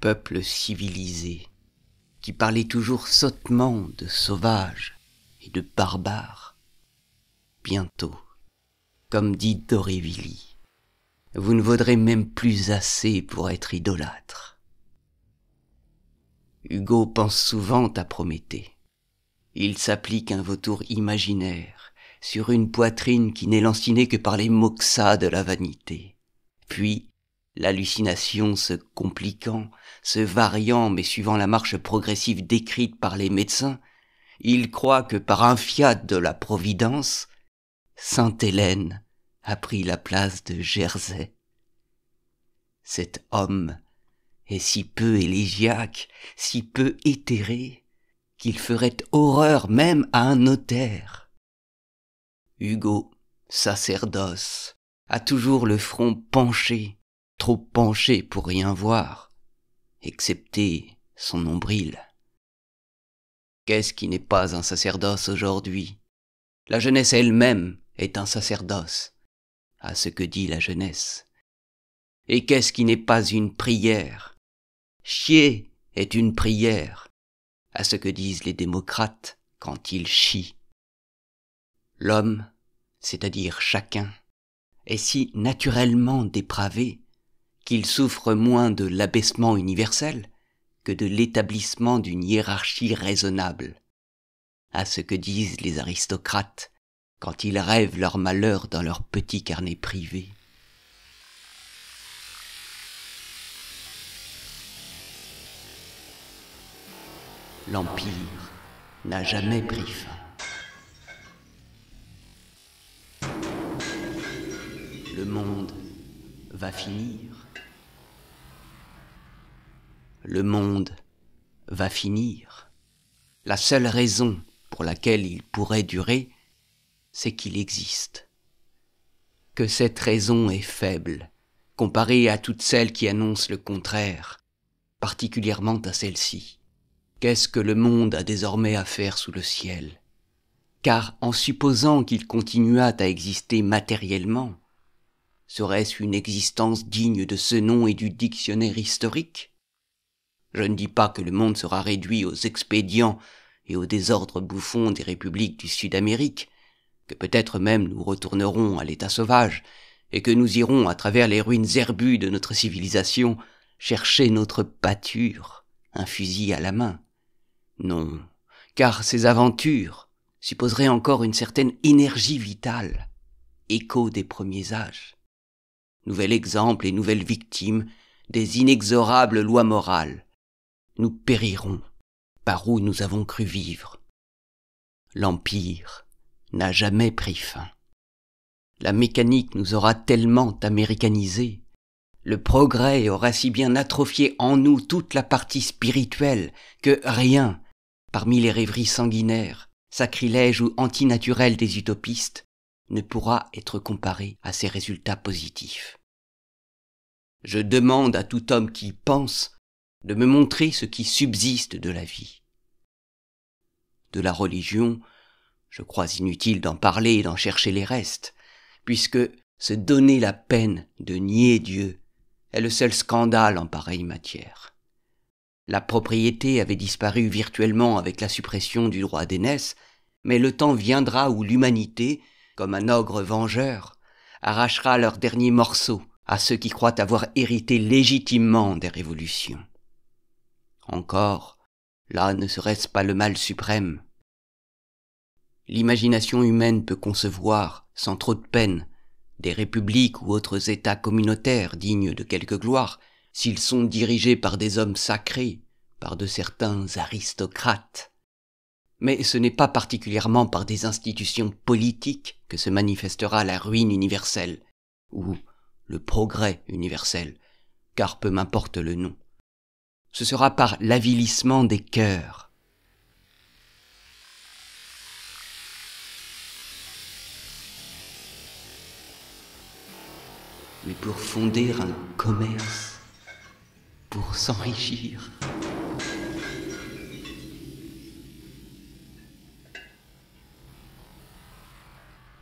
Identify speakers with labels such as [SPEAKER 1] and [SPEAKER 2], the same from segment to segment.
[SPEAKER 1] peuple civilisé, qui parlait toujours sottement de sauvages et de barbares. Bientôt, comme dit Dorévili, vous ne vaudrez même plus assez pour être idolâtre. Hugo pense souvent à Prométhée. Il s'applique un vautour imaginaire sur une poitrine qui n'est lancinée que par les moxas de la vanité. Puis, L'hallucination se compliquant, se variant mais suivant la marche progressive décrite par les médecins, il croit que par un fiat de la Providence, Sainte Hélène a pris la place de Jersey. Cet homme est si peu élégiaque, si peu éthéré, qu'il ferait horreur même à un notaire. Hugo, sacerdoce, a toujours le front penché trop penché pour rien voir, excepté son nombril. Qu'est-ce qui n'est pas un sacerdoce aujourd'hui La jeunesse elle-même est un sacerdoce, à ce que dit la jeunesse. Et qu'est-ce qui n'est pas une prière Chier est une prière, à ce que disent les démocrates quand ils chient. L'homme, c'est-à-dire chacun, est si naturellement dépravé qu'il souffre moins de l'abaissement universel que de l'établissement d'une hiérarchie raisonnable, à ce que disent les aristocrates quand ils rêvent leur malheur dans leur petit carnet privé. L'Empire n'a jamais pris fin. Le monde va finir. Le monde va finir. La seule raison pour laquelle il pourrait durer, c'est qu'il existe. Que cette raison est faible, comparée à toutes celles qui annoncent le contraire, particulièrement à celle-ci. Qu'est-ce que le monde a désormais à faire sous le ciel Car en supposant qu'il continuât à exister matériellement, Serait-ce une existence digne de ce nom et du dictionnaire historique Je ne dis pas que le monde sera réduit aux expédients et aux désordres bouffons des républiques du Sud-Amérique, que peut-être même nous retournerons à l'état sauvage, et que nous irons à travers les ruines herbues de notre civilisation chercher notre pâture, un fusil à la main. Non, car ces aventures supposeraient encore une certaine énergie vitale, écho des premiers âges nouvel exemple et nouvelle victime des inexorables lois morales. Nous périrons par où nous avons cru vivre. L'Empire n'a jamais pris fin. La mécanique nous aura tellement américanisés, le progrès aura si bien atrophié en nous toute la partie spirituelle que rien, parmi les rêveries sanguinaires, sacrilèges ou antinaturelles des utopistes, ne pourra être comparé à ses résultats positifs. Je demande à tout homme qui pense de me montrer ce qui subsiste de la vie. De la religion, je crois inutile d'en parler et d'en chercher les restes, puisque se donner la peine de nier Dieu est le seul scandale en pareille matière. La propriété avait disparu virtuellement avec la suppression du droit d'aînesse, mais le temps viendra où l'humanité comme un ogre vengeur, arrachera leurs derniers morceaux à ceux qui croient avoir hérité légitimement des révolutions. Encore, là ne serait-ce pas le mal suprême. L'imagination humaine peut concevoir, sans trop de peine, des républiques ou autres États communautaires dignes de quelque gloire, s'ils sont dirigés par des hommes sacrés, par de certains aristocrates. Mais ce n'est pas particulièrement par des institutions politiques que se manifestera la ruine universelle, ou le progrès universel, car peu m'importe le nom. Ce sera par l'avilissement des cœurs, mais pour fonder un commerce, pour s'enrichir.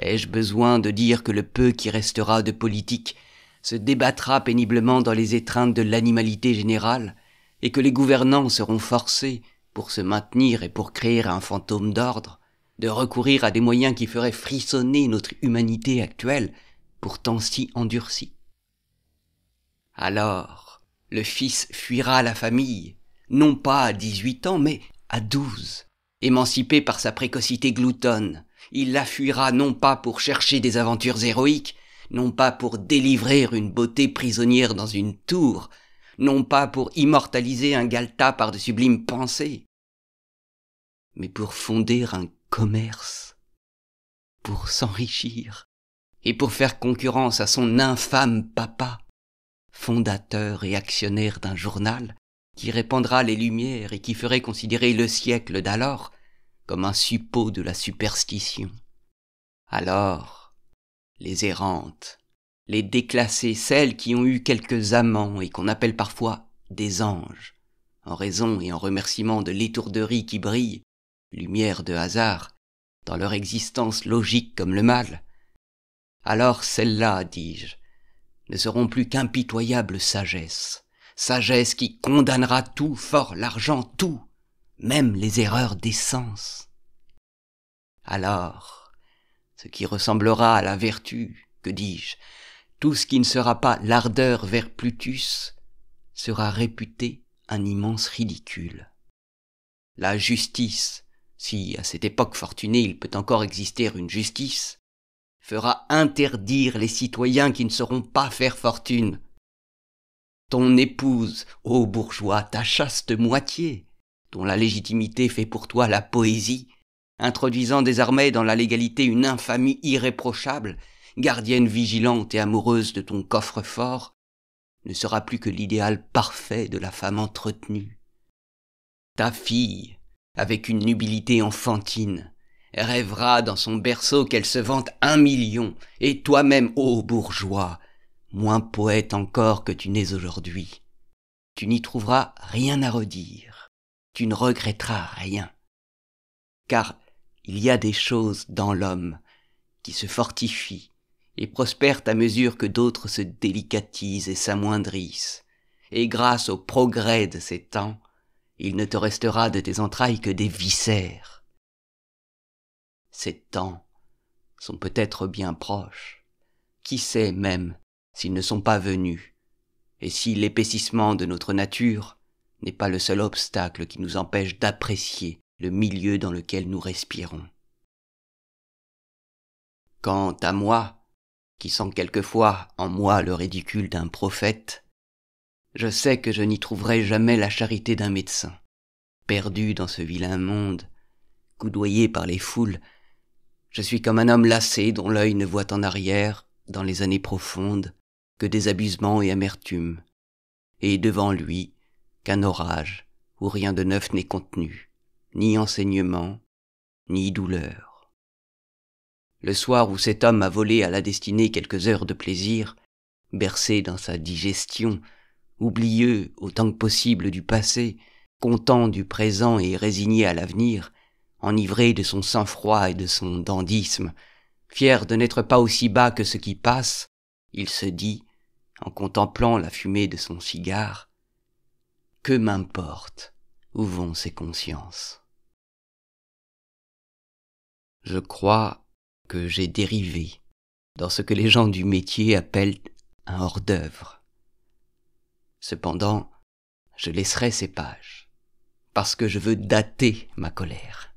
[SPEAKER 1] Ai-je besoin de dire que le peu qui restera de politique se débattra péniblement dans les étreintes de l'animalité générale, et que les gouvernants seront forcés, pour se maintenir et pour créer un fantôme d'ordre, de recourir à des moyens qui feraient frissonner notre humanité actuelle, pourtant si endurcie. Alors, le fils fuira la famille, non pas à dix-huit ans, mais à douze, émancipé par sa précocité gloutonne, il la fuira non pas pour chercher des aventures héroïques, non pas pour délivrer une beauté prisonnière dans une tour, non pas pour immortaliser un galta par de sublimes pensées, mais pour fonder un commerce, pour s'enrichir, et pour faire concurrence à son infâme papa, fondateur et actionnaire d'un journal qui répandra les lumières et qui ferait considérer le siècle d'alors comme un suppôt de la superstition. Alors, les errantes, les déclassées, celles qui ont eu quelques amants et qu'on appelle parfois des anges, en raison et en remerciement de l'étourderie qui brille, lumière de hasard, dans leur existence logique comme le mal. Alors celles-là, dis-je, ne seront plus qu'impitoyables sagesse, sagesse qui condamnera tout, fort, l'argent, tout, même les erreurs des sens. Alors, ce qui ressemblera à la vertu, que dis-je, tout ce qui ne sera pas l'ardeur vers Plutus sera réputé un immense ridicule. La justice, si à cette époque fortunée il peut encore exister une justice, fera interdire les citoyens qui ne sauront pas faire fortune. Ton épouse, ô bourgeois, ta chaste moitié, dont la légitimité fait pour toi la poésie, introduisant désormais dans la légalité une infamie irréprochable, gardienne vigilante et amoureuse de ton coffre-fort, ne sera plus que l'idéal parfait de la femme entretenue. Ta fille, avec une nubilité enfantine, rêvera dans son berceau qu'elle se vante un million, et toi-même, ô bourgeois, moins poète encore que tu n'es aujourd'hui, tu n'y trouveras rien à redire tu ne regretteras rien. Car il y a des choses dans l'homme qui se fortifient et prospèrent à mesure que d'autres se délicatisent et s'amoindrissent, et grâce au progrès de ces temps, il ne te restera de tes entrailles que des viscères. Ces temps sont peut-être bien proches, qui sait même s'ils ne sont pas venus, et si l'épaississement de notre nature n'est pas le seul obstacle qui nous empêche d'apprécier le milieu dans lequel nous respirons. Quant à moi, qui sens quelquefois en moi le ridicule d'un prophète, je sais que je n'y trouverai jamais la charité d'un médecin. Perdu dans ce vilain monde, coudoyé par les foules, je suis comme un homme lassé dont l'œil ne voit en arrière, dans les années profondes, que des abusements et amertumes. et devant lui qu'un orage où rien de neuf n'est contenu, ni enseignement, ni douleur. Le soir où cet homme a volé à la destinée quelques heures de plaisir, bercé dans sa digestion, oublieux autant que possible du passé, content du présent et résigné à l'avenir, enivré de son sang-froid et de son dandisme, fier de n'être pas aussi bas que ce qui passe, il se dit, en contemplant la fumée de son cigare, que m'importe où vont ces consciences Je crois que j'ai dérivé dans ce que les gens du métier appellent un hors-d'œuvre. Cependant, je laisserai ces pages, parce que je veux dater ma colère.